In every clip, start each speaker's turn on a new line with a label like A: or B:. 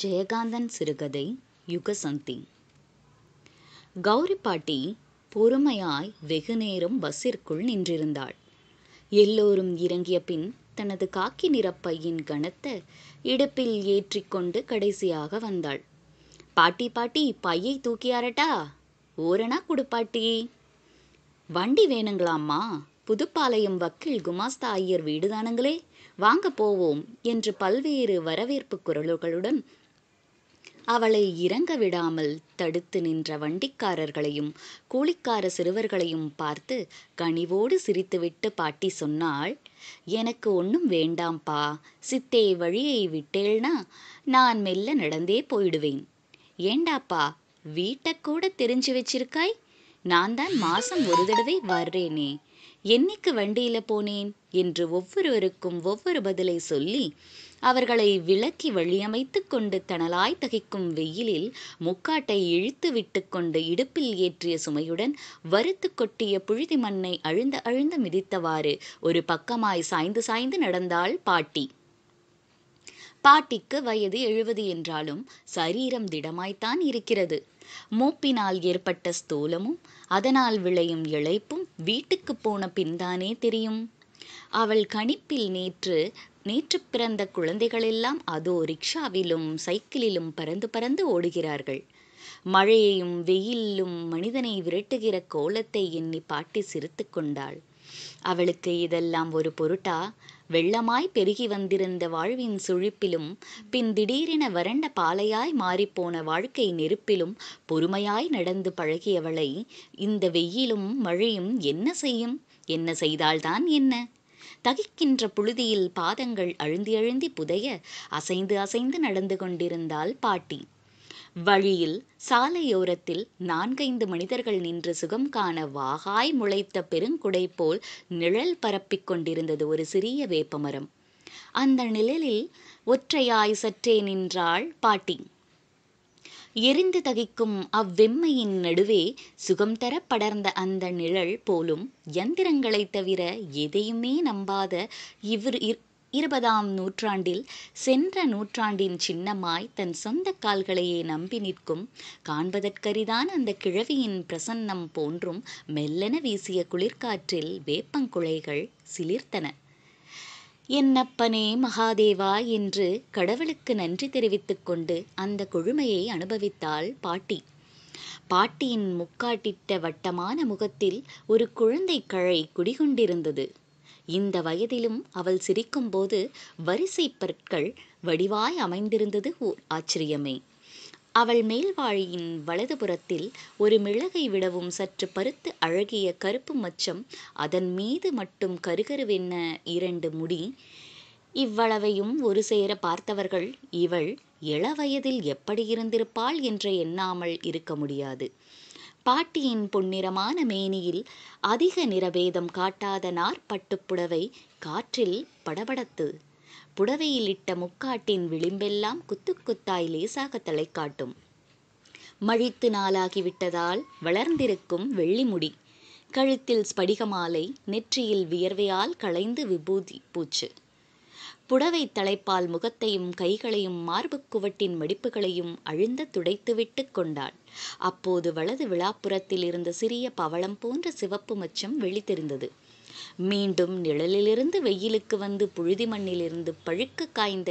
A: ஜெயகாந்தன் சிறுகதை யுகசந்தி கௌரி பாட்டி பொறுமையாய் வெகு நேரம் பஸ்ஸிற்குள் நின்றிருந்தாள் எல்லோரும் இறங்கிய பின் தனது காக்கி நிறப்பையின் கனத்த இடுப்பில் ஏற்றிக்கொண்டு கடைசியாக வந்தாள் பாட்டி பாட்டி பையை தூக்கியாரட்டா ஓரணா குடு பாட்டி வண்டி வேணுங்களாம்மா புதுப்பாளையம் வக்கீல் குமாஸ்தா ஐயர் வீடுதானுங்களே வாங்க போவோம் என்று பல்வேறு வரவேற்பு குரல்களுடன் அவளை இறங்க விடாமல் தடுத்து நின்ற வண்டிக்காரர்களையும் கூலிக்கார சிறுவர்களையும் பார்த்து கனிவோடு சிரித்துவிட்டு பாட்டி சொன்னாள் எனக்கு ஒன்றும் வேண்டாம்பா சித்தே வழியை விட்டேள்னா நான் மெல்ல நடந்தே போயிடுவேன் ஏண்டாப்பா வீட்டை கூட தெரிஞ்சு வச்சிருக்காய் நான் தான் மாசம் ஒரு தடவை வர்றேனே என்னைக்கு வண்டியில போனேன் என்று ஒவ்வொருவருக்கும் ஒவ்வொரு பதிலை சொல்லி அவர்களை விளக்கி வழியமைத்து கொண்டு தனலாய் தகிக்கும் வெயிலில் முக்காட்டை இழுத்து விட்டு கொண்டு இடுப்பில் ஏற்றிய சுமையுடன் வறுத்து கொட்டிய புழுதி மண்ணை அழுந்த அழுந்த மிதித்தவாறு ஒரு பக்கமாய் சாய்ந்து சாய்ந்து நடந்தாள் பாட்டி பாட்டிக்கு வயது எழுபது என்றாலும் சரீரம் திடமாய்த்தான் இருக்கிறது மூப்பினால் ஏற்பட்ட ஸ்தூலமும் அதனால் விளையும் இழைப்பும் வீட்டுக்குப் போன பின்தானே தெரியும் அவள் கணிப்பில் நேற்று நேற்று பிறந்த குழந்தைகளெல்லாம் அதோ ரிக்ஷாவிலும் சைக்கிளிலும் பறந்து பறந்து ஓடுகிறார்கள் மழையையும் வெயிலும் மனிதனை விரட்டுகிற கோலத்தை எண்ணி பாட்டி சிரித்து கொண்டாள் அவளுக்கு இதெல்லாம் ஒரு பொருட்டா வெள்ளமாய் பெருகி வந்திருந்த வாழ்வின் சுழிப்பிலும் பின் திடீரென வறண்ட பாலையாய் மாறிப்போன வாழ்க்கை நெருப்பிலும் பொறுமையாய் நடந்து பழகியவளை இந்த வெயிலும் மழையும் என்ன செய்யும் என்ன செய்தால்தான் என்ன தகிக்கின்ற புழுதியில் பாதங்கள் அழுந்தி அழுந்தி புதைய அசைந்து அசைந்து நடந்து கொண்டிருந்தாள் பாட்டி வழியில் சாலையோரத்தில் நான்கைந்து மனிதர்கள் நின்று சுகம் காண வாகாய் முளைத்த பெருங்குடை போல் நிழல் பரப்பிக் கொண்டிருந்தது ஒரு சிறிய வேப்பமரம் அந்த நிழலில் ஒற்றையாய் சற்றே நின்றாள் பாட்டி எரிந்து தகிக்கும் அவ்வெம்மையின் நடுவே சுகம் தர படர்ந்த அந்த நிழல் போலும் யந்திரங்களைத் தவிர எதையுமே நம்பாத இவர் இருபதாம் நூற்றாண்டில் சென்ற நூற்றாண்டின் சின்னமாய் தன் சொந்த கால்களையே நம்பி நிற்கும் காண்பதற்கரிதான் அந்த கிழவியின் பிரசன்னம் போன்றும் மெல்லென வீசிய குளிர்காற்றில் வேப்பங்குழைகள் சிலிர்த்தன என்னப்பனே மகாதேவா என்று கடவுளுக்கு நன்றி தெரிவித்துக் கொண்டு அந்த கொழுமையை அனுபவித்தாள் பாட்டி பாட்டியின் முக்காட்டிட்ட வட்டமான முகத்தில் ஒரு குழந்தை கழை குடிகொண்டிருந்தது இந்த வயதிலும் அவள் சிரிக்கும்போது வரிசை பற்கள் வடிவாய் அமைந்திருந்தது ஓர் ஆச்சரியமே அவள் மேல்வாழியின் வலதுபுறத்தில் ஒரு மிளகை விடவும் சற்று பருத்து அழகிய கருப்பு மச்சம் அதன் மீது மட்டும் கருகருவென்ன இரண்டு முடி இவ்வளவையும் ஒரு சேர பார்த்தவர்கள் இவள் இளவயதில் எப்படி இருந்திருப்பாள் என்று எண்ணாமல் இருக்க முடியாது பாட்டியின் பொன்னிறமான மேனியில் அதிக நிறபேதம் காட்டாத புடவை காற்றில் படபடத்து புடவையில் இட்ட முக்காட்டின் விளிம்பெல்லாம் குத்து குத்தாய் லேசாக தலை காட்டும் மழித்து நாளாகிவிட்டதால் வளர்ந்திருக்கும் வெள்ளிமுடி கழுத்தில் ஸ்படிகமாலை நெற்றியில் வியர்வையால் களைந்து விபூதி பூச்சு புடவை தலைப்பால் முகத்தையும் கைகளையும் குவட்டின் மடிப்புகளையும் அழுந்த துடைத்துவிட்டு கொண்டாள் அப்போது வலது விழாப்புறத்தில் இருந்த சிறிய பவளம் போன்ற சிவப்பு மச்சம் வெளித்தெரிந்தது மீண்டும் நிழலிலிருந்து வெயிலுக்கு வந்து புழுதி மண்ணிலிருந்து பழுக்க காய்ந்த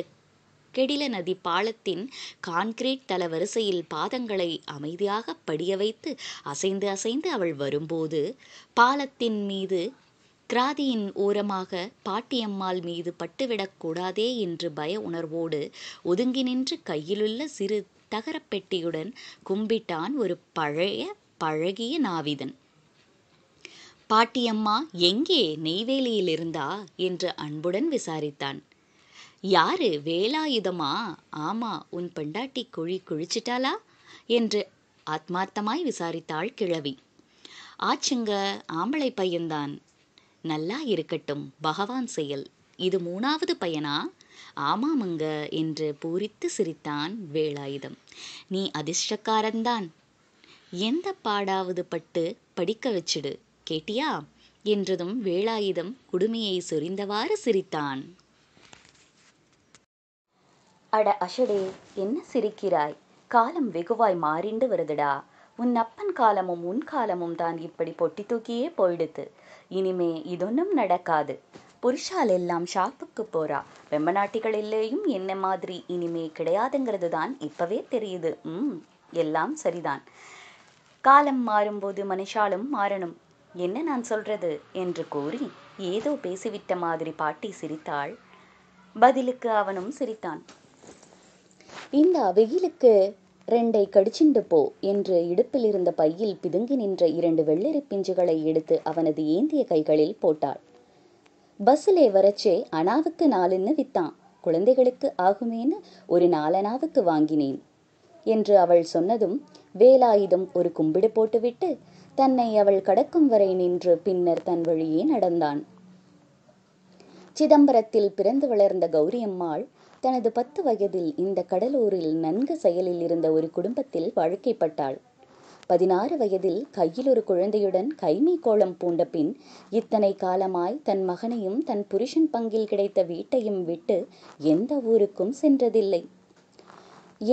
A: கெடில நதி பாலத்தின் கான்கிரீட் தள வரிசையில் பாதங்களை அமைதியாக படிய வைத்து அசைந்து அசைந்து அவள் வரும்போது பாலத்தின் மீது கிராதியின் ஓரமாக பாட்டியம்மாள் மீது பட்டுவிடக் கூடாதே என்று பய உணர்வோடு ஒதுங்கி நின்று கையிலுள்ள சிறு தகரப்பெட்டியுடன் கும்பிட்டான் ஒரு பழைய பழகிய நாவிதன் பாட்டியம்மா எங்கே நெய்வேலியில் இருந்தா என்று அன்புடன் விசாரித்தான் யாரு வேலாயுதமா ஆமா உன் பெண்டாட்டி குழி குழிச்சிட்டாளா என்று ஆத்மார்த்தமாய் விசாரித்தாள் கிழவி ஆச்சுங்க ஆம்பளை பையன்தான் நல்லா இருக்கட்டும் பகவான் செயல் இது மூணாவது பையனா ஆமாமங்க என்று பூரித்து சிரித்தான் வேலாயுதம் நீ அதிர்ஷ்டக்காரன்தான் எந்த பாடாவது பட்டு படிக்க வச்சிடு கேட்டியா என்றதும் வேலாயுதம் குடுமையை சொரிந்தவாறு சிரித்தான் அட அஷடே என்ன சிரிக்கிறாய் காலம் வெகுவாய் மாறிண்டு வருதுடா உன் அப்பன் காலமும் உன் காலமும் தான் இப்படி பொட்டி தூக்கியே போயிடுத்து இனிமே இதொன்னும் நடக்காது புருஷால் எல்லாம் ஷாப்புக்கு போறா நாட்டிகளிலேயும் என்ன மாதிரி இனிமே கிடையாதுங்கிறது தான் இப்பவே தெரியுது ம் எல்லாம் சரிதான் காலம் மாறும்போது மனுஷாலும் மாறணும் என்ன நான் சொல்றது என்று கூறி ஏதோ பேசிவிட்ட மாதிரி பாட்டி சிரித்தாள் பதிலுக்கு அவனும் சிரித்தான் இந்த வெயிலுக்கு ரெண்டை கடிச்சிண்டு போ என்று இடுப்பில் இருந்த பையில் பிதுங்கி நின்ற இரண்டு வெள்ளரி பிஞ்சுகளை எடுத்து அவனது ஏந்திய கைகளில் போட்டாள் பஸ்ஸிலே வரச்சே அனாவுக்கு நாலுன்னு வித்தான் குழந்தைகளுக்கு ஆகுமேன்னு ஒரு நாலனாவுக்கு வாங்கினேன் என்று அவள் சொன்னதும் வேலாயுதம் ஒரு கும்பிடு போட்டுவிட்டு தன்னை அவள் கடக்கும் வரை நின்று பின்னர் தன் வழியே நடந்தான் சிதம்பரத்தில் பிறந்து வளர்ந்த கௌரியம்மாள் தனது பத்து வயதில் இந்த கடலூரில் நன்கு செயலில் இருந்த ஒரு குடும்பத்தில் வாழ்க்கைப்பட்டாள் பதினாறு வயதில் கையில் ஒரு குழந்தையுடன் கைமை கோலம் பூண்ட பின் இத்தனை காலமாய் தன் மகனையும் தன் புருஷன் பங்கில் கிடைத்த வீட்டையும் விட்டு எந்த ஊருக்கும் சென்றதில்லை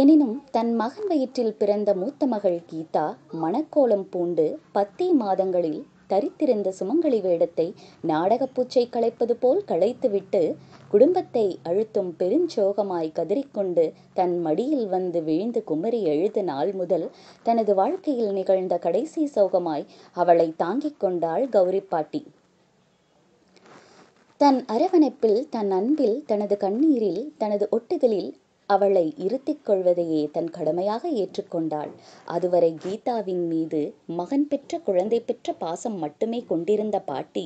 A: எனினும் தன் மகன் வயிற்றில் பிறந்த மூத்த மகள் கீதா மணக்கோலம் பூண்டு பத்தே மாதங்களில் தரித்திருந்த சுமங்கலி வேடத்தை நாடகப்பூச்சை களைப்பது போல் களைத்துவிட்டு குடும்பத்தை அழுத்தும் பெருஞ்சோகமாய் கதறிக்கொண்டு தன் மடியில் வந்து விழுந்து குமரி எழுத நாள் முதல் தனது வாழ்க்கையில் நிகழ்ந்த கடைசி சோகமாய் அவளை தாங்கிக் கொண்டாள் கௌரி பாட்டி தன் அரவணைப்பில் தன் அன்பில் தனது கண்ணீரில் தனது ஒட்டுதலில் அவளை இருத்திக் கொள்வதையே தன் கடமையாக ஏற்றுக்கொண்டாள் அதுவரை கீதாவின் மீது மகன் பெற்ற குழந்தை பெற்ற பாசம் மட்டுமே கொண்டிருந்த பாட்டி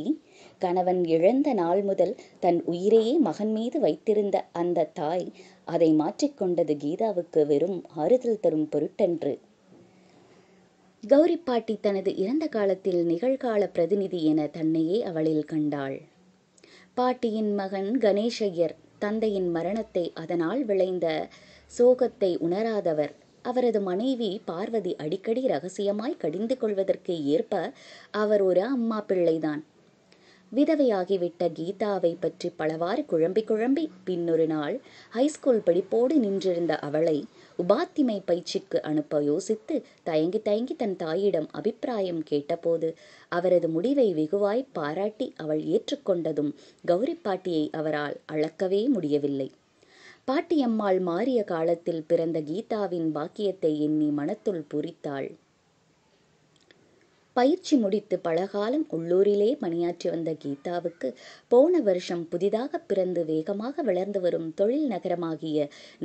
A: கணவன் இழந்த நாள் முதல் தன் உயிரையே மகன் மீது வைத்திருந்த அந்த தாய் அதை மாற்றிக்கொண்டது கீதாவுக்கு வெறும் ஆறுதல் தரும் பொருட்டன்று கௌரி பாட்டி தனது இறந்த காலத்தில் நிகழ்கால பிரதிநிதி என தன்னையே அவளில் கண்டாள் பாட்டியின் மகன் கணேஷையர் தந்தையின் மரணத்தை அதனால் விளைந்த சோகத்தை உணராதவர் அவரது மனைவி பார்வதி அடிக்கடி ரகசியமாய் கடிந்து கொள்வதற்கு ஏற்ப அவர் ஒரு அம்மா பிள்ளைதான் விதவையாகிவிட்ட கீதாவை பற்றி பலவாறு குழம்பி குழம்பி பின்னொரு நாள் ஹைஸ்கூல் படிப்போடு நின்றிருந்த அவளை உபாத்திமை பயிற்சிக்கு அனுப்ப யோசித்து தயங்கி தயங்கி தன் தாயிடம் அபிப்பிராயம் கேட்டபோது அவரது முடிவை வெகுவாய் பாராட்டி அவள் ஏற்றுக்கொண்டதும் கௌரி பாட்டியை அவரால் அளக்கவே முடியவில்லை பாட்டியம்மாள் மாறிய காலத்தில் பிறந்த கீதாவின் பாக்கியத்தை எண்ணி மனத்துள் பூரித்தாள் பயிற்சி முடித்து பலகாலம் உள்ளூரிலே பணியாற்றி வந்த கீதாவுக்கு போன வருஷம் புதிதாக பிறந்து வேகமாக வளர்ந்து வரும் தொழில் நகரமாகிய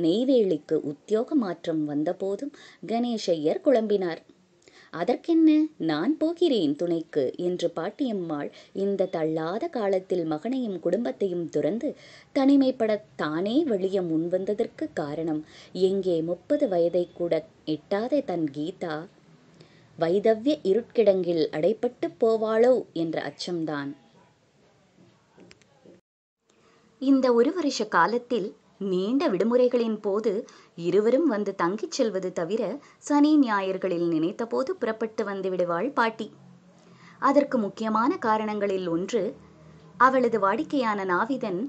A: நெய்வேலிக்கு உத்தியோக மாற்றம் வந்தபோதும் கணேஷையர் குழம்பினார் அதற்கென்ன நான் போகிறேன் துணைக்கு என்று பாட்டியம்மாள் இந்த தள்ளாத காலத்தில் மகனையும் குடும்பத்தையும் துறந்து தனிமைப்பட தானே வெளிய முன்வந்ததற்கு காரணம் எங்கே முப்பது வயதை கூட எட்டாத தன் கீதா வைதவ்ய இருட்கிடங்கில் அடைப்பட்டு போவாளோ என்ற அச்சம்தான். இந்த ஒரு வருஷ காலத்தில் நீண்ட விடுமுறைகளின் போது இருவரும் வந்து தங்கிச் செல்வது தவிர சனி ஞாயிற்களில் நினைத்தபோது புறப்பட்டு வந்து விடுவாள் பாட்டி. அதற்கு முக்கியமான காரணங்களில் ஒன்று அவளது வாடிக்கையான நாவிதன்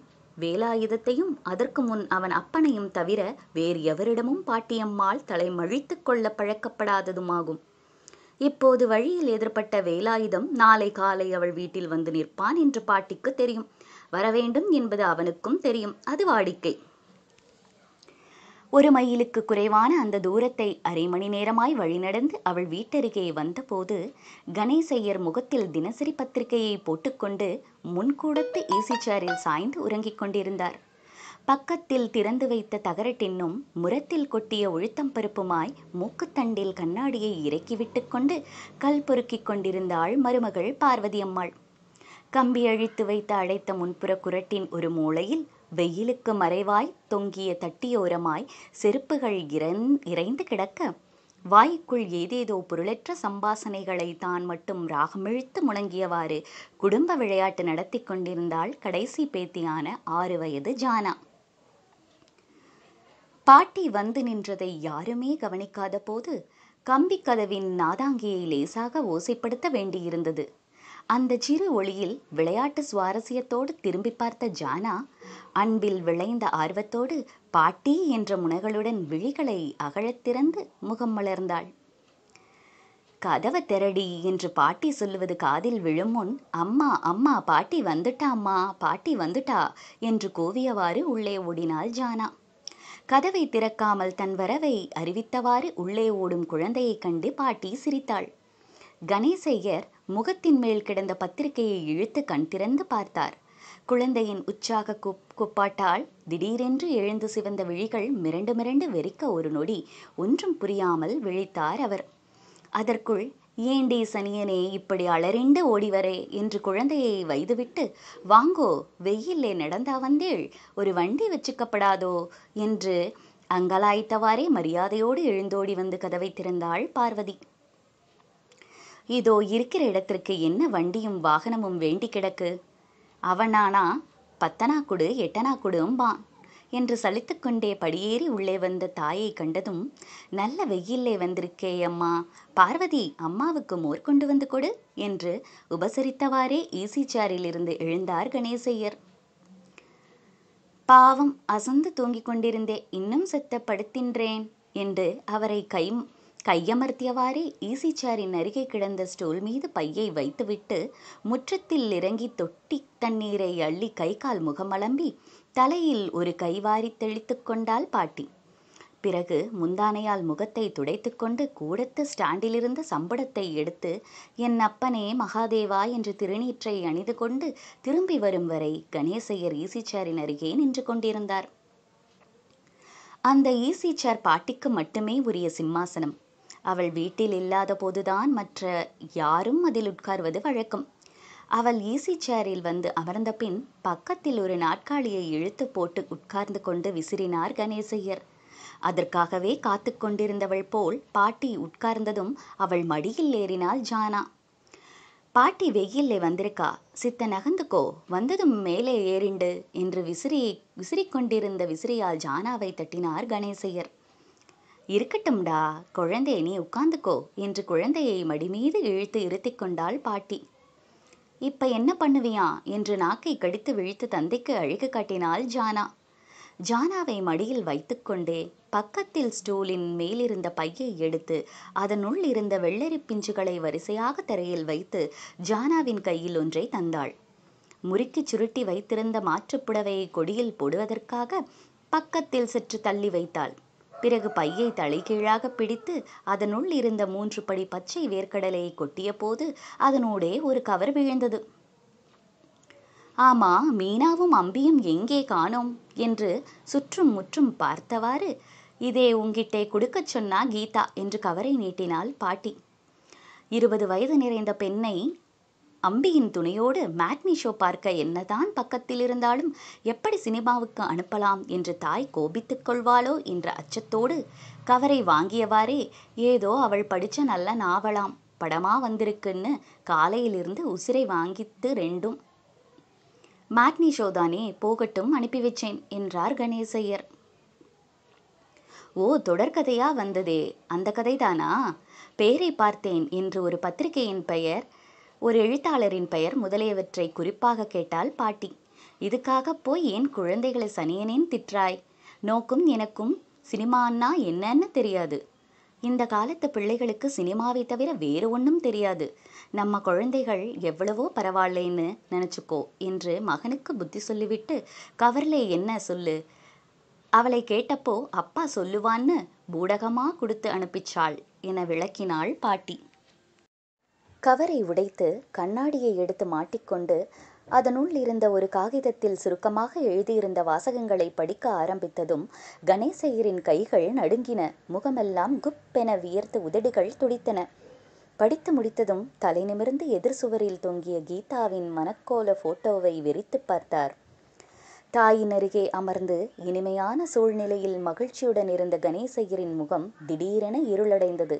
A: வேலாயுதத்தையும் அதற்கு முன் அவன் அப்பனையும் தவிர வேறு எவரிடமும் பாட்டியம்மாள் மழித்துக் கொள்ள பழக்கப்படாததுமாகும். இப்போது வழியில் எதிர்பட்ட வேலாயுதம் நாளை காலை அவள் வீட்டில் வந்து நிற்பான் என்று பாட்டிக்கு தெரியும் வரவேண்டும் என்பது அவனுக்கும் தெரியும் அது வாடிக்கை ஒரு மைலுக்கு குறைவான அந்த தூரத்தை அரை மணி நேரமாய் வழிநடந்து அவள் வீட்டருகே வந்தபோது கணேசையர் முகத்தில் தினசரி பத்திரிகையை போட்டுக்கொண்டு முன்கூடத்து ஏசிச்சாரில் சாய்ந்து உறங்கிக் கொண்டிருந்தார் பக்கத்தில் திறந்து வைத்த தகரட்டின்னும் முரத்தில் கொட்டிய ஒழுத்தம் பருப்புமாய் மூக்குத்தண்டில் கண்ணாடியை இறக்கிவிட்டு கொண்டு கல் பொறுக்கிக் கொண்டிருந்தாள் மருமகள் பார்வதியம்மாள் கம்பி அழித்து வைத்து அழைத்த முன்புற குரட்டின் ஒரு மூளையில் வெயிலுக்கு மறைவாய் தொங்கிய தட்டியோரமாய் செருப்புகள் இறந் இறைந்து கிடக்க வாய்க்குள் ஏதேதோ பொருளற்ற சம்பாசனைகளை தான் மட்டும் ராகமிழித்து முழங்கியவாறு குடும்ப விளையாட்டு நடத்தி கொண்டிருந்தாள் கடைசி பேத்தியான ஆறு வயது ஜானா பாட்டி வந்து நின்றதை யாருமே கவனிக்காத போது கம்பி கதவின் நாதாங்கியை லேசாக ஓசைப்படுத்த வேண்டியிருந்தது அந்த சிறு ஒளியில் விளையாட்டு சுவாரஸ்யத்தோடு திரும்பி பார்த்த ஜானா அன்பில் விளைந்த ஆர்வத்தோடு பாட்டி என்ற முனைகளுடன் விழிகளை அகழத் திறந்து முகம் மலர்ந்தாள் கதவை திரடி என்று பாட்டி சொல்லுவது காதில் விழும் முன் அம்மா அம்மா பாட்டி வந்துட்டா அம்மா பாட்டி வந்துட்டா என்று கூவியவாறு உள்ளே ஓடினாள் ஜானா கதவை திறக்காமல் தன் வரவை அறிவித்தவாறு உள்ளே ஓடும் குழந்தையைக் கண்டு பாட்டி சிரித்தாள் கணேசையர் முகத்தின் மேல் கிடந்த பத்திரிகையை இழுத்து கண் திறந்து பார்த்தார் குழந்தையின் உற்சாக குப்பாட்டால் திடீரென்று எழுந்து சிவந்த விழிகள் மிரண்டு மிரண்டு வெறிக்க ஒரு நொடி ஒன்றும் புரியாமல் விழித்தார் அவர் அதற்குள் ஏண்டே சனியனே இப்படி அலறிண்டு ஓடிவரே என்று குழந்தையை வைதுவிட்டு வாங்கோ வெயிலே நடந்தா வந்தேள் ஒரு வண்டி வச்சுக்கப்படாதோ என்று அங்கலாய்த்தவாறே மரியாதையோடு எழுந்தோடி வந்து கதவை திறந்தாள் பார்வதி இதோ இருக்கிற இடத்திற்கு என்ன வண்டியும் வாகனமும் வேண்டி கிடக்கு அவனானா பத்தனா குடு எட்டனா குடும்பான் என்று சலித்துக்கொண்டே படியேறி உள்ளே வந்த தாயை கண்டதும் நல்ல வெயிலே வந்திருக்கே அம்மா பார்வதி அம்மாவுக்கு மோர் கொண்டு வந்து கொடு என்று உபசரித்தவாறே ஈசி சேரிலிருந்து எழுந்தார் கணேசையர் பாவம் அசந்து தூங்கிக் கொண்டிருந்தே இன்னும் செத்த படுத்தின்றேன் என்று அவரை கை கையமர்த்தியவாறே ஈசி சாரின் அருகே கிடந்த ஸ்டூல் மீது பையை வைத்துவிட்டு முற்றத்தில் இறங்கி தொட்டி தண்ணீரை அள்ளி கை கால் முகமலம்பி தலையில் ஒரு கைவாரி தெளித்து கொண்டாள் பாட்டி பிறகு முந்தானையால் முகத்தை துடைத்துக்கொண்டு கூடத்து ஸ்டாண்டிலிருந்து சம்படத்தை எடுத்து என் அப்பனே மகாதேவா என்று திருநீற்றை அணிந்து கொண்டு திரும்பி வரும் வரை கணேசையர் ஈசிச்சாரின் அருகே நின்று கொண்டிருந்தார் அந்த ஈசிச்சார் பாட்டிக்கு மட்டுமே உரிய சிம்மாசனம் அவள் வீட்டில் இல்லாத போதுதான் மற்ற யாரும் அதில் உட்கார்வது வழக்கம் அவள் ஈசி சேரில் வந்து அமர்ந்த பின் பக்கத்தில் ஒரு நாட்காலியை இழுத்து போட்டு உட்கார்ந்து கொண்டு விசிறினார் கணேசையர் அதற்காகவே காத்து கொண்டிருந்தவள் போல் பாட்டி உட்கார்ந்ததும் அவள் மடியில் ஏறினாள் ஜானா பாட்டி வெயில்ல வந்திருக்கா சித்த நகர்ந்துக்கோ வந்ததும் மேலே ஏறிண்டு என்று விசிறி விசிறிக்கொண்டிருந்த விசிறியால் ஜானாவை தட்டினார் கணேசையர் இருக்கட்டும்டா குழந்தை நீ உட்கார்ந்துக்கோ என்று குழந்தையை மடிமீது இழுத்து இருத்திக் கொண்டாள் பாட்டி இப்ப என்ன பண்ணுவியா என்று நாக்கை கடித்து விழித்து தந்தைக்கு அழுக காட்டினாள் ஜானா ஜானாவை மடியில் வைத்துக்கொண்டே பக்கத்தில் ஸ்டூலின் மேலிருந்த பையை எடுத்து அதனுள் இருந்த வெள்ளரி பிஞ்சுகளை வரிசையாக தரையில் வைத்து ஜானாவின் கையில் ஒன்றை தந்தாள் முறுக்கி சுருட்டி வைத்திருந்த மாற்றுப்புடவையை கொடியில் போடுவதற்காக பக்கத்தில் சற்று தள்ளி வைத்தாள் பிறகு பையை தலைகீழாக பிடித்து அதனுள் இருந்த மூன்று படி பச்சை வேர்க்கடலையை கொட்டியபோது அதனோடே ஒரு கவர் விழுந்தது ஆமா மீனாவும் அம்பியும் எங்கே காணோம் என்று சுற்றும் முற்றும் பார்த்தவாறு இதே உங்கிட்டே கொடுக்கச் சொன்னா கீதா என்று கவரை நீட்டினாள் பாட்டி இருபது வயது நிறைந்த பெண்ணை அம்பியின் துணையோடு மேட்னி ஷோ பார்க்க என்னதான் பக்கத்தில் இருந்தாலும் எப்படி சினிமாவுக்கு அனுப்பலாம் என்று தாய் கோபித்துக் கொள்வாளோ என்ற அச்சத்தோடு கவரை வாங்கியவாறே ஏதோ அவள் படித்த நல்ல நாவலாம் படமா வந்திருக்குன்னு காலையிலிருந்து உசிரை வாங்கித்து ரெண்டும் மேட்னி ஷோ தானே போகட்டும் அனுப்பி வச்சேன் என்றார் கணேசையர் ஓ தொடர்கதையா வந்ததே அந்த கதைதானா பேரை பார்த்தேன் என்று ஒரு பத்திரிகையின் பெயர் ஒரு எழுத்தாளரின் பெயர் முதலியவற்றை குறிப்பாக கேட்டாள் பாட்டி இதுக்காக போய் ஏன் குழந்தைகளை சனியனேன் திற்றாய் நோக்கும் எனக்கும் சினிமான்னா என்னன்னு தெரியாது இந்த காலத்து பிள்ளைகளுக்கு சினிமாவை தவிர வேறு ஒன்றும் தெரியாது நம்ம குழந்தைகள் எவ்வளவோ பரவாயில்லைன்னு நினச்சிக்கோ என்று மகனுக்கு புத்தி சொல்லிவிட்டு கவர்ல என்ன சொல்லு அவளை கேட்டப்போ அப்பா சொல்லுவான்னு பூடகமாக கொடுத்து அனுப்பிச்சாள் என விளக்கினாள் பாட்டி கவரை உடைத்து கண்ணாடியை எடுத்து மாட்டிக்கொண்டு அதனுள் இருந்த ஒரு காகிதத்தில் சுருக்கமாக எழுதியிருந்த வாசகங்களை படிக்க ஆரம்பித்ததும் கணேசையரின் கைகள் நடுங்கின முகமெல்லாம் குப்பென வியர்த்து உதடுகள் துடித்தன படித்து முடித்ததும் தலை நிமிர்ந்து எதிர் சுவரில் தொங்கிய கீதாவின் மனக்கோல போட்டோவை விரித்து பார்த்தார் தாயின் அருகே அமர்ந்து இனிமையான சூழ்நிலையில் மகிழ்ச்சியுடன் இருந்த கணேசையரின் முகம் திடீரென இருளடைந்தது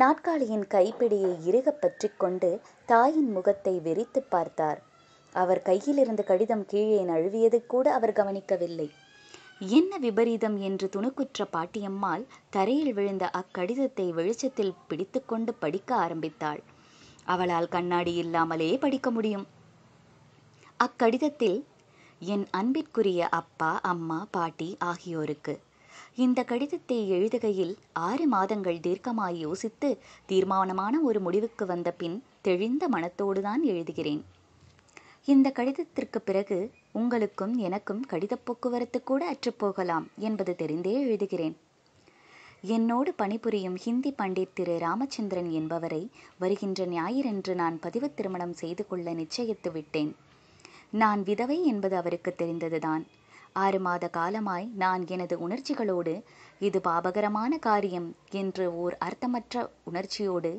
A: நாற்காலியின் கைப்பிடியை இறுகப் பற்றி கொண்டு தாயின் முகத்தை வெறித்துப் பார்த்தார். அவர் கையிலிருந்த கடிதம் கீழே நழுவியது கூட அவர் கவனிக்கவில்லை. என்ன விபரீதம் என்று துணுக்குற்ற பாட்டியம்மாள் தரையில் விழுந்த அக்கடிதத்தை வெளிச்சத்தில் பிடித்துக்கொண்டு படிக்க ஆரம்பித்தாள். அவளால் கண்ணாடி இல்லாமலே படிக்க முடியும். அக்கடிதத்தில் என் அன்பிற்குரிய அப்பா, அம்மா, பாட்டி ஆகியோருக்கு இந்த கடிதத்தை எழுதுகையில் ஆறு மாதங்கள் தீர்க்கமாய் யோசித்து தீர்மானமான ஒரு முடிவுக்கு வந்த பின் தெளிந்த மனத்தோடுதான் எழுதுகிறேன் இந்த கடிதத்திற்கு பிறகு உங்களுக்கும் எனக்கும் கடித போக்குவரத்து கூட அற்றுப்போகலாம் என்பது தெரிந்தே எழுதுகிறேன் என்னோடு பணிபுரியும் ஹிந்தி பண்டிட் திரு ராமச்சந்திரன் என்பவரை வருகின்ற ஞாயிறன்று நான் பதிவு திருமணம் செய்து கொள்ள நிச்சயித்து விட்டேன் நான் விதவை என்பது அவருக்கு தெரிந்ததுதான் ஆறு மாத காலமாய் நான் எனது உணர்ச்சிகளோடு இது பாபகரமான காரியம் என்று ஓர் அர்த்தமற்ற உணர்ச்சியோடு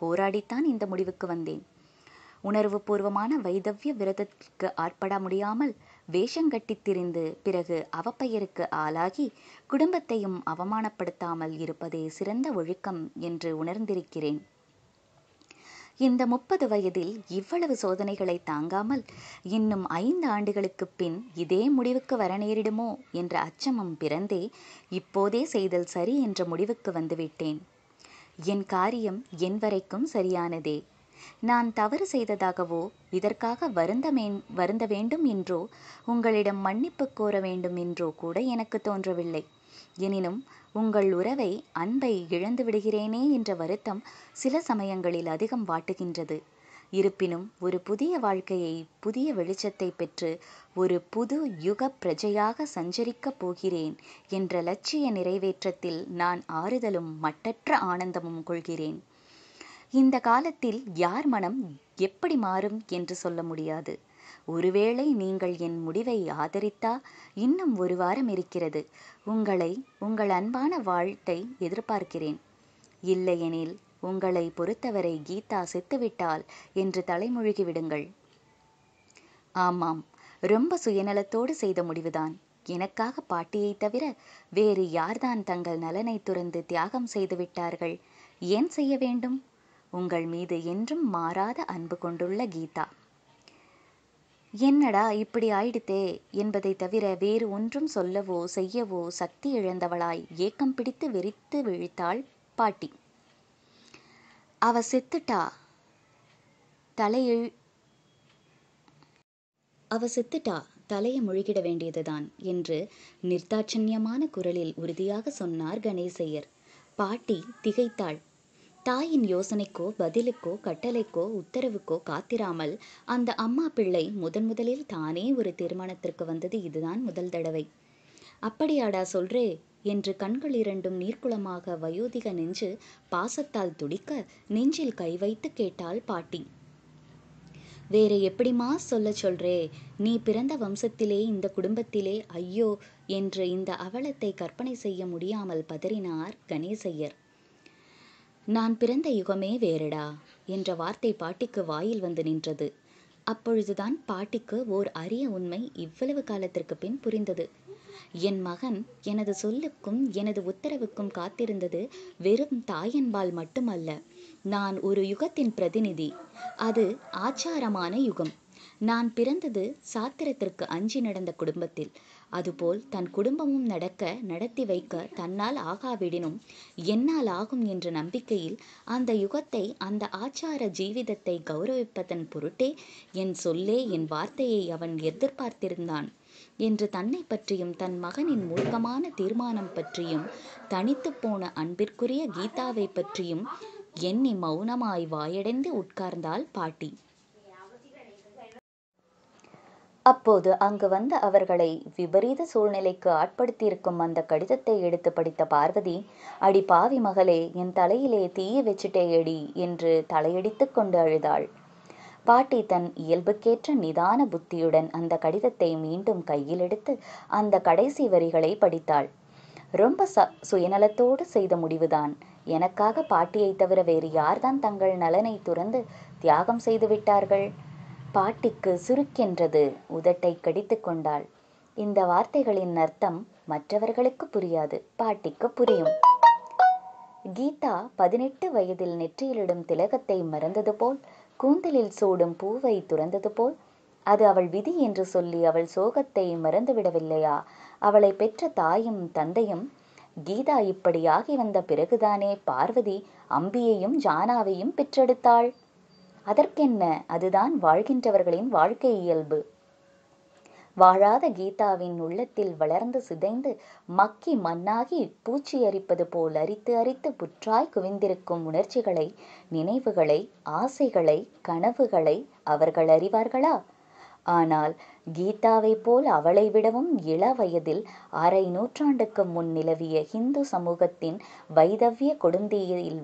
A: போராடித்தான் இந்த முடிவுக்கு வந்தேன் உணர்வு பூர்வமான வைதவ்ய விரதத்திற்கு ஆட்பட முடியாமல் வேஷம் கட்டித் திரிந்து பிறகு அவப்பெயருக்கு ஆளாகி குடும்பத்தையும் அவமானப்படுத்தாமல் இருப்பதே சிறந்த ஒழுக்கம் என்று உணர்ந்திருக்கிறேன் இந்த முப்பது வயதில் இவ்வளவு சோதனைகளை தாங்காமல் இன்னும் ஐந்து ஆண்டுகளுக்குப் பின் இதே முடிவுக்கு வர நேரிடுமோ என்ற அச்சமும் பிறந்தே இப்போதே செய்தல் சரி என்ற முடிவுக்கு வந்துவிட்டேன் என் காரியம் என் வரைக்கும் சரியானதே நான் தவறு செய்ததாகவோ இதற்காக வருந்த வருந்த வேண்டும் என்றோ உங்களிடம் மன்னிப்பு கோர வேண்டும் என்றோ கூட எனக்கு தோன்றவில்லை எனினும் உங்கள் உறவை அன்பை இழந்து விடுகிறேனே என்ற வருத்தம் சில சமயங்களில் அதிகம் வாட்டுகின்றது இருப்பினும் ஒரு புதிய வாழ்க்கையை புதிய வெளிச்சத்தை பெற்று ஒரு புது யுக பிரஜையாக சஞ்சரிக்கப் போகிறேன் என்ற லட்சிய நிறைவேற்றத்தில் நான் ஆறுதலும் மட்டற்ற ஆனந்தமும் கொள்கிறேன் இந்த காலத்தில் யார் மனம் எப்படி மாறும் என்று சொல்ல முடியாது ஒருவேளை நீங்கள் என் முடிவை ஆதரித்தா இன்னும் ஒரு வாரம் இருக்கிறது உங்களை உங்கள் அன்பான வாழ்த்தை எதிர்பார்க்கிறேன் இல்லையெனில் உங்களை பொறுத்தவரை கீதா செத்துவிட்டால் என்று தலைமுழுகி விடுங்கள் ஆமாம் ரொம்ப சுயநலத்தோடு செய்த முடிவுதான் எனக்காக பாட்டியை தவிர வேறு யார்தான் தங்கள் நலனை துறந்து தியாகம் செய்து விட்டார்கள் ஏன் செய்ய வேண்டும் உங்கள் மீது என்றும் மாறாத அன்பு கொண்டுள்ள கீதா என்னடா இப்படி ஆயிடுத்தே என்பதை தவிர வேறு ஒன்றும் சொல்லவோ செய்யவோ சக்தி இழந்தவளாய் ஏக்கம் பிடித்து வெறித்து விழித்தாள் பாட்டி அவ செத்துட்டா தலையில் அவ செத்துட்டா தலையை முழுகிட வேண்டியதுதான் என்று நிர்தாட்சண்யமான குரலில் உறுதியாக சொன்னார் கணேசையர் பாட்டி திகைத்தாள் தாயின் யோசனைக்கோ பதிலுக்கோ கட்டளைக்கோ உத்தரவுக்கோ காத்திராமல் அந்த அம்மா பிள்ளை முதன் முதலில் தானே ஒரு தீர்மானத்திற்கு வந்தது இதுதான் முதல் தடவை அப்படியாடா சொல்றே என்று கண்கள் இரண்டும் நீர்க்குளமாக வயோதிக நெஞ்சு பாசத்தால் துடிக்க நெஞ்சில் கை வைத்து கேட்டாள் பாட்டி வேற எப்படிமா சொல்ல சொல்றே நீ பிறந்த வம்சத்திலே இந்த குடும்பத்திலே ஐயோ என்று இந்த அவலத்தை கற்பனை செய்ய முடியாமல் பதறினார் கணேசையர் நான் பிறந்த யுகமே வேறடா என்ற வார்த்தை பாட்டிக்கு வாயில் வந்து நின்றது அப்பொழுதுதான் பாட்டிக்கு ஓர் அரிய உண்மை இவ்வளவு காலத்திற்கு பின் புரிந்தது என் மகன் எனது சொல்லுக்கும் எனது உத்தரவுக்கும் காத்திருந்தது வெறும் தாயன்பால் மட்டுமல்ல நான் ஒரு யுகத்தின் பிரதிநிதி அது ஆச்சாரமான யுகம் நான் பிறந்தது சாத்திரத்திற்கு அஞ்சி நடந்த குடும்பத்தில் அதுபோல் தன் குடும்பமும் நடக்க நடத்தி வைக்க தன்னால் ஆகாவிடினும் என்னால் ஆகும் என்ற நம்பிக்கையில் அந்த யுகத்தை அந்த ஆச்சார ஜீவிதத்தை கௌரவிப்பதன் பொருட்டே என் சொல்லே என் வார்த்தையை அவன் எதிர்பார்த்திருந்தான் என்று தன்னை பற்றியும் தன் மகனின் மூர்க்கமான தீர்மானம் பற்றியும் தனித்து போன அன்பிற்குரிய கீதாவை பற்றியும் எண்ணி மௌனமாய் வாயடைந்து உட்கார்ந்தாள் பாட்டி அப்போது அங்கு வந்த அவர்களை விபரீத சூழ்நிலைக்கு ஆட்படுத்தியிருக்கும் அந்த கடிதத்தை எடுத்து படித்த பார்வதி அடி பாவி மகளே என் தலையிலே தீய வச்சுட்டே அடி என்று தலையடித்து கொண்டு அழுதாள் பாட்டி தன் இயல்புக்கேற்ற நிதான புத்தியுடன் அந்த கடிதத்தை மீண்டும் கையில் எடுத்து அந்த கடைசி வரிகளை படித்தாள் ரொம்ப ச சுயநலத்தோடு செய்த முடிவுதான் எனக்காக பாட்டியை தவிர வேறு யார்தான் தங்கள் நலனை துறந்து தியாகம் செய்து விட்டார்கள் பாட்டிக்கு சுருக்கென்றது உதட்டை கடித்து கொண்டாள் இந்த வார்த்தைகளின் அர்த்தம் மற்றவர்களுக்கு புரியாது பாட்டிக்கு புரியும் கீதா பதினெட்டு வயதில் நெற்றியிலிடும் திலகத்தை மறந்தது போல் கூந்தலில் சூடும் பூவை துறந்தது போல் அது அவள் விதி என்று சொல்லி அவள் சோகத்தை மறந்துவிடவில்லையா அவளை பெற்ற தாயும் தந்தையும் கீதா இப்படியாகி வந்த பிறகுதானே பார்வதி அம்பியையும் ஜானாவையும் பெற்றெடுத்தாள் அதற்கென்ன அதுதான் வாழ்கின்றவர்களின் வாழ்க்கை இயல்பு வாழாத கீதாவின் உள்ளத்தில் வளர்ந்து சிதைந்து மக்கி மண்ணாகி பூச்சி அரிப்பது போல் அரித்து அரித்து புற்றாய் குவிந்திருக்கும் உணர்ச்சிகளை நினைவுகளை ஆசைகளை கனவுகளை அவர்கள் அறிவார்களா ஆனால் கீதாவைப் போல் அவளை விடவும் இள வயதில் அரை நூற்றாண்டுக்கு முன் நிலவிய ஹிந்து சமூகத்தின் வைதவ்ய கொடுந்தியில்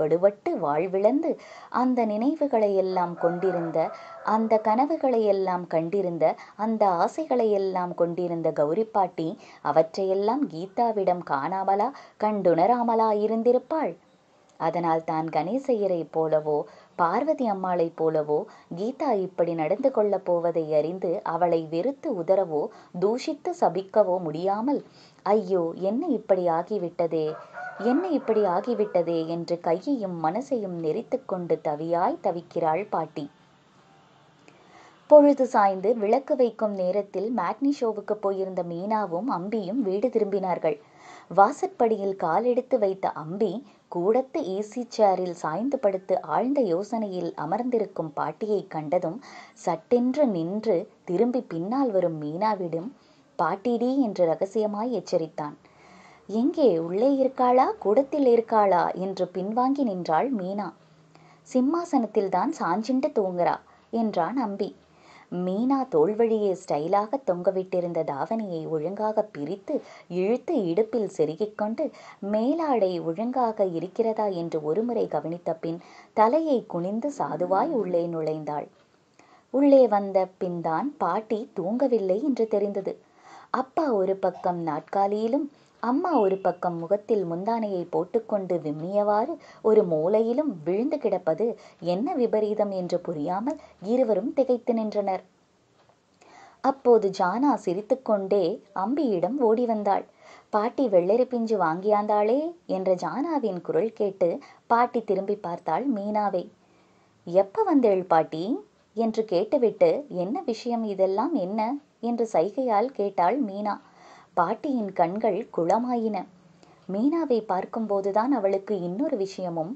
A: படுபட்டு வாழ்விழந்து அந்த நினைவுகளையெல்லாம் கொண்டிருந்த அந்த கனவுகளையெல்லாம் கண்டிருந்த அந்த ஆசைகளையெல்லாம் கொண்டிருந்த கௌரி பாட்டி அவற்றையெல்லாம் கீதாவிடம் காணாமலா கண்டுணராமலா இருந்திருப்பாள் அதனால் தான் கணேசையரை போலவோ பார்வதி அம்மாளைப் போலவோ கீதா இப்படி நடந்து கொள்ளப் போவதை அறிந்து அவளை வெறுத்து உதறவோ தூஷித்து சபிக்கவோ முடியாமல் ஐயோ என்ன இப்படி ஆகிவிட்டதே என்ன இப்படி ஆகிவிட்டதே என்று கையையும் மனசையும் நெறித்து கொண்டு தவியாய் தவிக்கிறாள் பாட்டி பொழுது சாய்ந்து விளக்கு வைக்கும் நேரத்தில் மேக்னி ஷோவுக்கு போயிருந்த மீனாவும் அம்பியும் வீடு திரும்பினார்கள் வாசற்படியில் காலெடுத்து வைத்த அம்பி கூடத்து ஈசி சேரில் சாய்ந்து படுத்து ஆழ்ந்த யோசனையில் அமர்ந்திருக்கும் பாட்டியைக் கண்டதும் சட்டென்று நின்று திரும்பி பின்னால் வரும் மீனாவிடம் பாட்டிடி என்று ரகசியமாய் எச்சரித்தான் எங்கே உள்ளே இருக்காளா கூடத்தில் இருக்காளா என்று பின்வாங்கி நின்றாள் மீனா சிம்மாசனத்தில்தான் சாஞ்சிண்டு தூங்குறா என்றான் அம்பி மீனா தோல்வழியே ஸ்டைலாக தொங்கவிட்டிருந்த தாவணியை ஒழுங்காக பிரித்து இழுத்து இடுப்பில் கொண்டு மேலாடை ஒழுங்காக இருக்கிறதா என்று ஒருமுறை கவனித்த பின் தலையை குனிந்து சாதுவாய் உள்ளே நுழைந்தாள் உள்ளே வந்த பின்தான் பாட்டி தூங்கவில்லை என்று தெரிந்தது அப்பா ஒரு பக்கம் நாட்காலியிலும் அம்மா ஒரு பக்கம் முகத்தில் முந்தானையை போட்டுக்கொண்டு விம்மியவாறு ஒரு மூலையிலும் விழுந்து கிடப்பது என்ன விபரீதம் என்று புரியாமல் இருவரும் திகைத்து நின்றனர் அப்போது ஜானா சிரித்துக்கொண்டே அம்பியிடம் ஓடி வந்தாள் பாட்டி வெள்ளரி பிஞ்சு வாங்கியாந்தாளே என்ற ஜானாவின் குரல் கேட்டு பாட்டி திரும்பி பார்த்தாள் மீனாவை எப்ப வந்தேள் பாட்டி என்று கேட்டுவிட்டு என்ன விஷயம் இதெல்லாம் என்ன என்று சைகையால் கேட்டாள் மீனா பாட்டியின் கண்கள் குளமாயின மீனாவை பார்க்கும்போதுதான் அவளுக்கு இன்னொரு விஷயமும்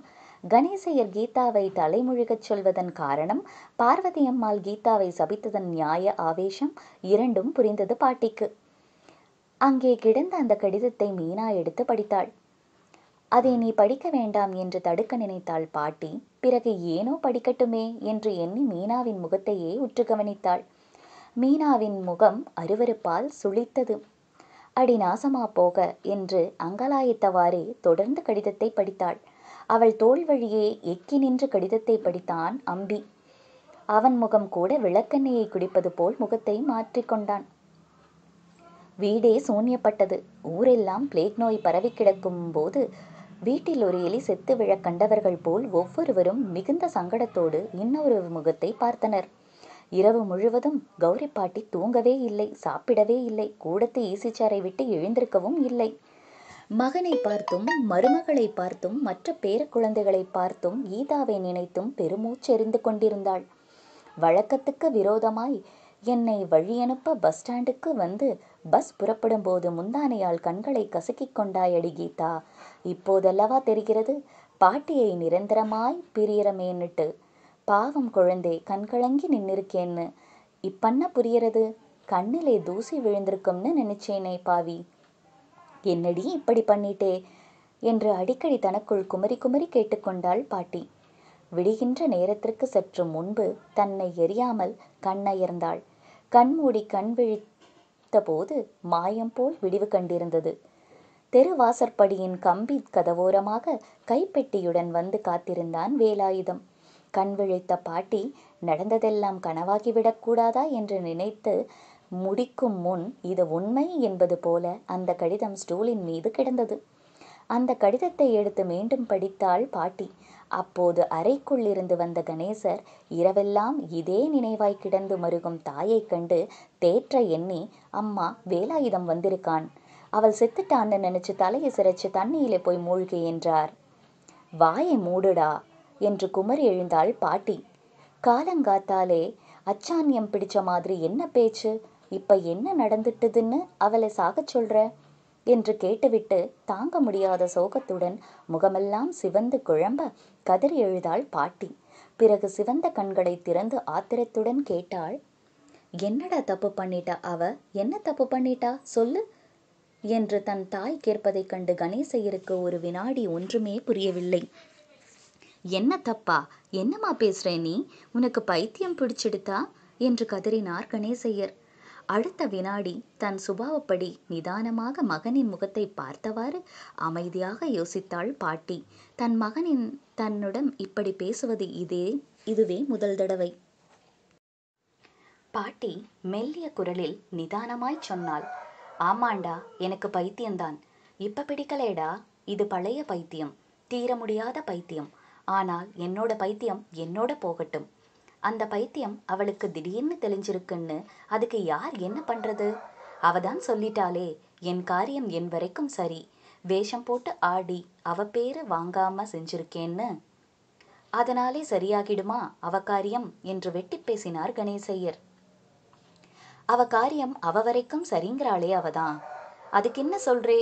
A: கணேசையர் கீதாவை தலைமுழுகச் சொல்வதன் காரணம் பார்வதி அம்மாள் கீதாவை சபித்ததன் நியாய ஆவேசம் இரண்டும் புரிந்தது பாட்டிக்கு அங்கே கிடந்த அந்த கடிதத்தை மீனா எடுத்து படித்தாள் அதை நீ படிக்க வேண்டாம் என்று தடுக்க நினைத்தாள் பாட்டி பிறகு ஏனோ படிக்கட்டுமே என்று எண்ணி மீனாவின் முகத்தையே உற்று கவனித்தாள் மீனாவின் முகம் அருவருப்பால் சுழித்தது அடி நாசமா போக என்று அங்கலாயத்தவாறே தொடர்ந்து கடிதத்தை படித்தாள் அவள் தோல் வழியே எக்கி நின்று கடிதத்தை படித்தான் அம்பி அவன் முகம் கூட விளக்கெண்ணெயை குடிப்பது போல் முகத்தை மாற்றிக்கொண்டான் வீடே சூன்யப்பட்டது ஊரெல்லாம் பிளேக் நோய் பரவி கிடக்கும் போது வீட்டில் ஒரு எலி செத்து விழ கண்டவர்கள் போல் ஒவ்வொருவரும் மிகுந்த சங்கடத்தோடு இன்னொரு முகத்தை பார்த்தனர் இரவு முழுவதும் கௌரி பாட்டி தூங்கவே இல்லை சாப்பிடவே இல்லை கூடத்து ஈசிச்சாரை விட்டு எழுந்திருக்கவும் இல்லை மகனை பார்த்தும் மருமகளை பார்த்தும் மற்ற பேர குழந்தைகளை பார்த்தும் கீதாவை நினைத்தும் பெருமூச்செறிந்து கொண்டிருந்தாள் வழக்கத்துக்கு விரோதமாய் என்னை வழியனுப்ப பஸ் ஸ்டாண்டுக்கு வந்து பஸ் புறப்படும் போது முந்தானையால் கண்களை கசக்கிக் கொண்டாயடி கீதா இப்போதல்லவா தெரிகிறது பாட்டியை நிரந்தரமாய் பிரியறமேன்னுட்டு பாவம் குழந்தை கண்கலங்கி நின்னிருக்கேன்னு இப்பண்ணா புரியறது கண்ணிலே தூசி விழுந்திருக்கும்னு நினைச்சேனே பாவி என்னடி இப்படி பண்ணிட்டே என்று அடிக்கடி தனக்குள் குமரி குமரி கேட்டுக்கொண்டாள் பாட்டி விடுகின்ற நேரத்திற்கு சற்று முன்பு தன்னை எரியாமல் கண்ணயர்ந்தாள் கண்மூடி கண் விழித்தபோது மாயம் போல் விடிவு கண்டிருந்தது தெருவாசற்படியின் கம்பி கதவோரமாக கைப்பெட்டியுடன் வந்து காத்திருந்தான் வேலாயுதம் கண் விழித்த பாட்டி நடந்ததெல்லாம் கனவாகிவிடக்கூடாதா என்று நினைத்து முடிக்கும் முன் இது உண்மை என்பது போல அந்த கடிதம் ஸ்டூலின் மீது கிடந்தது அந்த கடிதத்தை எடுத்து மீண்டும் படித்தாள் பாட்டி அப்போது அறைக்குள் இருந்து வந்த கணேசர் இரவெல்லாம் இதே நினைவாய் கிடந்து மருகும் தாயைக் கண்டு தேற்ற எண்ணி அம்மா வேலாயுதம் வந்திருக்கான் அவள் செத்துட்டான்னு நினைச்சு தலையை சிரைச்சு தண்ணியிலே போய் மூழ்கு என்றார் வாயை மூடுடா என்று குமரி எழுந்தாள் பாட்டி காலங்காத்தாலே அச்சான்யம் பிடிச்ச மாதிரி என்ன பேச்சு இப்ப என்ன நடந்துட்டுதுன்னு அவளை சாகச் சொல்ற என்று கேட்டுவிட்டு தாங்க முடியாத சோகத்துடன் முகமெல்லாம் சிவந்து குழம்ப கதறி எழுதாள் பாட்டி பிறகு சிவந்த கண்களை திறந்து ஆத்திரத்துடன் கேட்டாள் என்னடா தப்பு பண்ணிட்டா அவ என்ன தப்பு பண்ணிட்டா சொல்லு என்று தன் தாய் கேட்பதைக் கண்டு கணேசையருக்கு ஒரு வினாடி ஒன்றுமே புரியவில்லை என்ன தப்பா என்னம்மா பேசுகிற நீ உனக்கு பைத்தியம் பிடிச்சிடுதா என்று கதறினார் கணேசையர் அடுத்த வினாடி தன் சுபாவப்படி நிதானமாக மகனின் முகத்தை பார்த்தவாறு அமைதியாக யோசித்தாள் பாட்டி தன் மகனின் தன்னுடன் இப்படி பேசுவது இதே இதுவே முதல் தடவை பாட்டி மெல்லிய குரலில் நிதானமாய் சொன்னாள் ஆமாண்டா எனக்கு பைத்தியம்தான் இப்ப பிடிக்கலேடா இது பழைய பைத்தியம் தீர முடியாத பைத்தியம் ஆனால் என்னோட பைத்தியம் என்னோட போகட்டும் அந்த பைத்தியம் அவளுக்கு திடீர்னு தெளிஞ்சிருக்குன்னு அதுக்கு யார் என்ன பண்றது அவதான் தான் சொல்லிட்டாளே என் காரியம் என் வரைக்கும் சரி வேஷம் போட்டு ஆடி அவ பேரு வாங்காம செஞ்சிருக்கேன்னு அதனாலே சரியாகிடுமா அவ காரியம் என்று வெட்டி பேசினார் கணேசையர் அவ காரியம் அவ வரைக்கும் சரிங்கிறாளே அவதான் அதுக்கு என்ன சொல்றே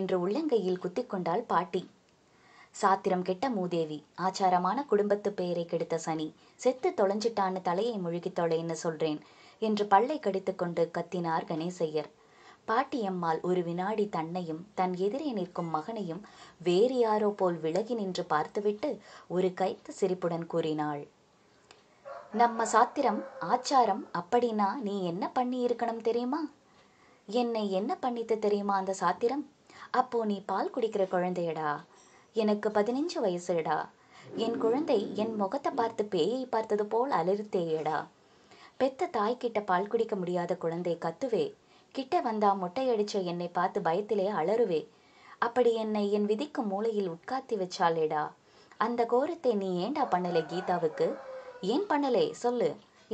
A: என்று உள்ளங்கையில் குத்திக்கொண்டாள் பாட்டி சாத்திரம் கெட்ட மூதேவி ஆச்சாரமான குடும்பத்து பெயரை கெடுத்த சனி செத்து தொலைஞ்சிட்டான்னு தலையை முழுகி தொலைன்னு சொல்றேன் என்று பல்லை கடித்துக்கொண்டு கத்தினார் கணேசையர் பாட்டியம்மாள் ஒரு வினாடி தன்னையும் தன் எதிரே நிற்கும் மகனையும் வேறு யாரோ போல் விலகி நின்று பார்த்துவிட்டு ஒரு கைத்து சிரிப்புடன் கூறினாள் நம்ம சாத்திரம் ஆச்சாரம் அப்படின்னா நீ என்ன பண்ணி இருக்கணும் தெரியுமா என்னை என்ன பண்ணித்து தெரியுமா அந்த சாத்திரம் அப்போ நீ பால் குடிக்கிற குழந்தையடா எனக்கு பதினஞ்சு வயசுடா என் குழந்தை என் முகத்தை பார்த்து பேயை பார்த்தது போல் அலறுத்தேயடா பெத்த கிட்ட பால் குடிக்க முடியாத குழந்தை கத்துவே கிட்ட வந்தா மொட்டையடிச்ச என்னை பார்த்து பயத்திலே அலறுவே அப்படி என்னை என் விதிக்கு மூளையில் உட்காத்தி வச்சாலேடா அந்த கோரத்தை நீ ஏண்டா பண்ணலை கீதாவுக்கு ஏன் பண்ணலே சொல்லு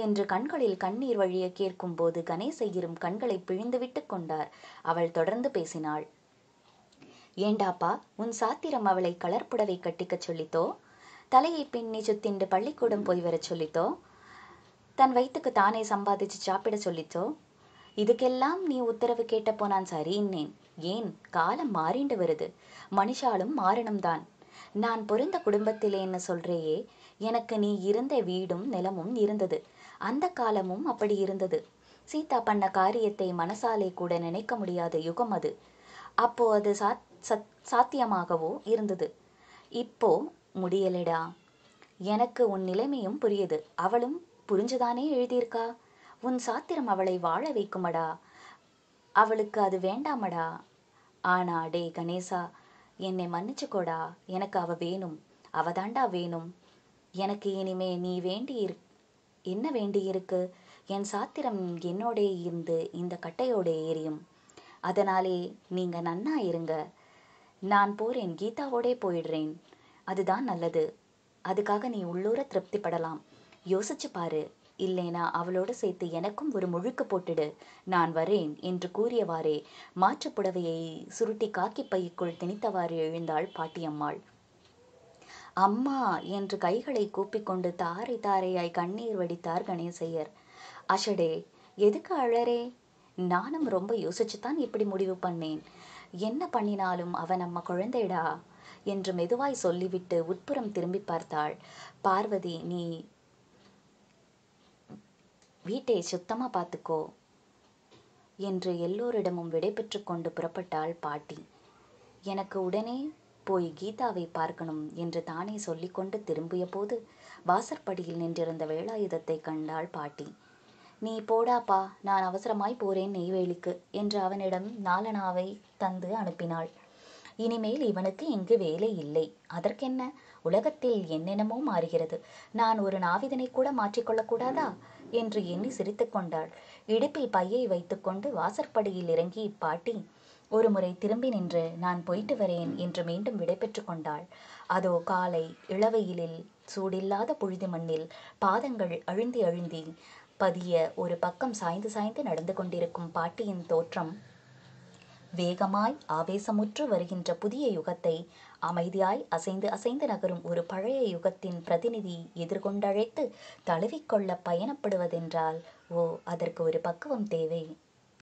A: என்று கண்களில் கண்ணீர் வழிய கேட்கும்போது கணேசையிரும் கண்களை பிழிந்துவிட்டு கொண்டார் அவள் தொடர்ந்து பேசினாள் ஏண்டாப்பா உன் சாத்திரம் அவளை கலர்புடவை கட்டிக்கச் சொல்லித்தோ தலையை பின்னி சுத்திண்டு பள்ளிக்கூடம் போய் வரச் சொல்லித்தோ தன் வயிற்றுக்கு தானே சம்பாதிச்சு சாப்பிட சொல்லித்தோ இதுக்கெல்லாம் நீ உத்தரவு கேட்டப்போ நான் சரின்னேன் ஏன் காலம் மாறிண்டு வருது மனுஷாலும் மாறணும்தான் நான் குடும்பத்திலே குடும்பத்திலேன்னு சொல்றேயே எனக்கு நீ இருந்த வீடும் நிலமும் இருந்தது அந்த காலமும் அப்படி இருந்தது சீதா பண்ண காரியத்தை மனசாலே கூட நினைக்க முடியாத யுகம் அது அப்போ அது சாத் சத் சாத்தியமாகவோ இருந்தது இப்போ முடியலடா எனக்கு உன் நிலைமையும் புரியுது அவளும் புரிஞ்சுதானே எழுதியிருக்கா உன் சாத்திரம் அவளை வாழ வைக்குமடா அவளுக்கு அது வேண்டாமடா ஆனா டே கணேசா என்னை மன்னிச்சுக்கோடா எனக்கு அவ வேணும் அவ தாண்டா வேணும் எனக்கு இனிமே நீ வேண்டி என்ன வேண்டியிருக்கு என் சாத்திரம் என்னோடே இருந்து இந்த கட்டையோட எரியும் அதனாலே நீங்கள் நன்னா இருங்க நான் போறேன் கீதாவோடே போயிடுறேன் அதுதான் நல்லது அதுக்காக நீ உள்ளூர திருப்திப்படலாம் யோசிச்சு பாரு இல்லைனா அவளோட சேர்த்து எனக்கும் ஒரு முழுக்க போட்டுடு நான் வரேன் என்று கூறியவாறே மாற்றுப்புடவையை புடவையை சுருட்டி காக்கி பைக்குள் திணித்தவாறு எழுந்தாள் பாட்டியம்மாள் அம்மா என்று கைகளை கூப்பிக்கொண்டு தாரை தாரையாய் கண்ணீர் வடித்தார் கணேசையர் அஷடே எதுக்கு அழறே நானும் ரொம்ப யோசிச்சுத்தான் இப்படி முடிவு பண்ணேன் என்ன பண்ணினாலும் அவன் நம்ம குழந்தைடா என்று மெதுவாய் சொல்லிவிட்டு உட்புறம் திரும்பி பார்த்தாள் பார்வதி நீ வீட்டை சுத்தமா பார்த்துக்கோ என்று எல்லோரிடமும் விடைபெற்று கொண்டு புறப்பட்டாள் பாட்டி எனக்கு உடனே போய் கீதாவை பார்க்கணும் என்று தானே சொல்லிக்கொண்டு திரும்பிய போது வாசற்படியில் நின்றிருந்த வேலாயுதத்தை கண்டாள் பாட்டி நீ போடாப்பா நான் அவசரமாய் போறேன் நெய்வேலிக்கு என்று அவனிடம் நாலனாவை தந்து அனுப்பினாள் இனிமேல் இவனுக்கு இங்கு வேலை இல்லை அதற்கென்ன உலகத்தில் என்னென்னமோ மாறுகிறது நான் ஒரு நாவிதனை கூட மாற்றிக்கொள்ளக்கூடாதா என்று எண்ணி சிரித்து கொண்டாள் இடுப்பில் பையை வைத்துக்கொண்டு வாசற்படியில் இறங்கி இப்பாட்டி ஒரு முறை திரும்பி நின்று நான் போயிட்டு வரேன் என்று மீண்டும் விடைபெற்று கொண்டாள் அதோ காலை இளவெயிலில் சூடில்லாத புழுதி மண்ணில் பாதங்கள் அழுந்தி அழுந்தி பதிய ஒரு பக்கம் சாய்ந்து சாய்ந்து நடந்து கொண்டிருக்கும் பாட்டியின் தோற்றம் வேகமாய் ஆவேசமுற்று வருகின்ற புதிய யுகத்தை அமைதியாய் அசைந்து அசைந்து நகரும் ஒரு பழைய யுகத்தின் பிரதிநிதி எதிர்கொண்டழைத்து தழுவிக்கொள்ள பயணப்படுவதென்றால் ஓ அதற்கு ஒரு பக்குவம் தேவை